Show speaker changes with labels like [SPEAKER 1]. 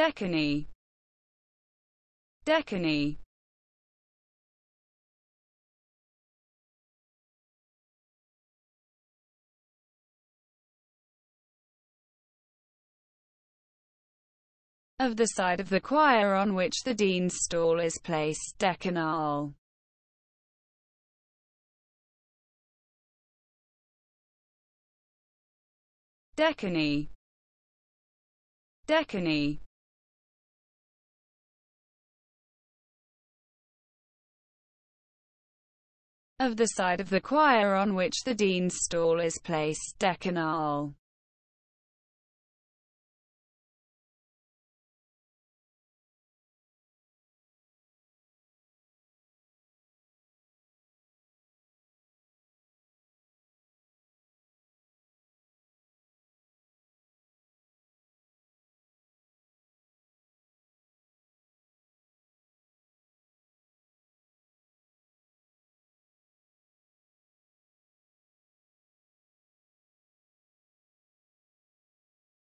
[SPEAKER 1] Decany. Decany.
[SPEAKER 2] of the side of the choir on which the dean's stall is placed decanal.
[SPEAKER 1] Decany Decany
[SPEAKER 2] of the side of the choir on which the dean's stall is
[SPEAKER 1] placed decanal.